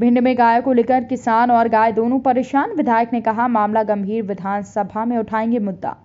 भिंड में गाय को लेकर किसान और गाय दोनों परेशान विधायक ने कहा मामला गंभीर विधानसभा में उठाएंगे मुद्दा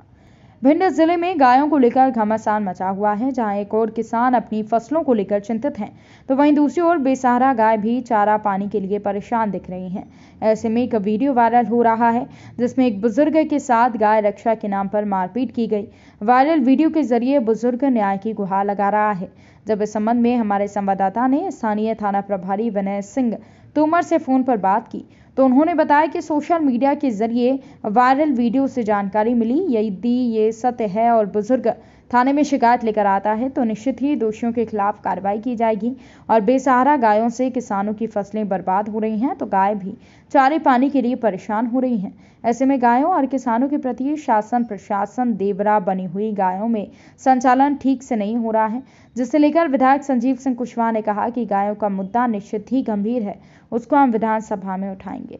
भिंड जिले में गायों को लेकर घमासान मचा हुआ है जहां एक ओर किसान अपनी फसलों को लेकर चिंतित हैं तो वहीं दूसरी ओर बेसहारा गाय भी चारा पानी के लिए परेशान दिख रही हैं ऐसे में एक वीडियो वायरल हो रहा है जिसमें एक बुजुर्ग के साथ गाय रक्षा के नाम पर मारपीट की गई वायरल वीडियो के जरिए बुजुर्ग न्याय की गुहार लगा रहा है जब इस संबंध में हमारे संवाददाता ने स्थानीय थाना प्रभारी विनय सिंह तोमर से फोन पर बात की तो उन्होंने बताया कि सोशल मीडिया के जरिए वायरल वीडियो से जानकारी मिली यदि ये सत्य है और बुजुर्ग थाने में शिकायत लेकर आता है तो निश्चित ही दोषियों के खिलाफ कार्रवाई की जाएगी और बेसहारा गायों से किसानों की फसलें बर्बाद हो रही हैं तो गाय भी चारे पानी के लिए परेशान हो रही हैं ऐसे में गायों और किसानों के प्रति शासन प्रशासन देवरा बनी हुई गायों में संचालन ठीक से नहीं हो रहा है जिसे लेकर विधायक संजीव सिंह कुशवाहा ने कहा कि गायों का मुद्दा निश्चित ही गंभीर है उसको हम विधानसभा में उठाएंगे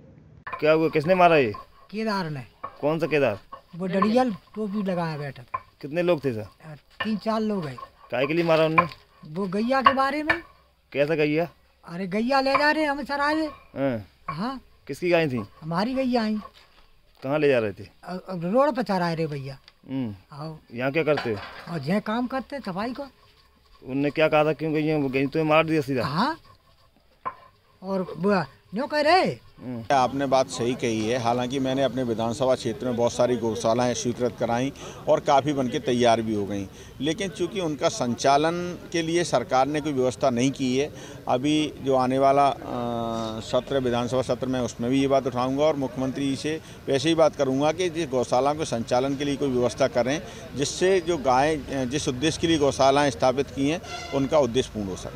क्या हुआ किसने मारा ये केदार ने कौन सा केदार वो डरियल टोपी लगाया बैठा था कितने लोग थे सर तीन चार लोग है काय के लिए मारा उन्होंने वो गैया के बारे में कैसा गैया अरे गैया ले जा रहे हम सर आए हाँ।, हाँ किसकी गाय थी हमारी गैया आई कहाँ ले जा रहे थे रोड पर चढ़ा रहे भैया हम्म। यहाँ क्या करते और यहाँ काम करते सफाई को उनने क्या कहा था क्यों गई वो गई तुम्हें मार दिया सीधा हाँ और वो क्यों कह रहे आपने बात सही कही है हालांकि मैंने अपने विधानसभा क्षेत्र में बहुत सारी गौशालाएँ स्वीकृत कराईं और काफ़ी बनके तैयार भी हो गई लेकिन चूंकि उनका संचालन के लिए सरकार ने कोई व्यवस्था नहीं की है अभी जो आने वाला सत्र विधानसभा सत्र में उसमें भी ये बात उठाऊँगा और मुख्यमंत्री जी से वैसे ही बात करूँगा कि जिस गौशाला के संचालन के लिए कोई व्यवस्था करें जिससे जो गायें जिस उद्देश्य के लिए गौशालाएँ स्थापित की हैं उनका उद्देश्य पूर्ण हो सके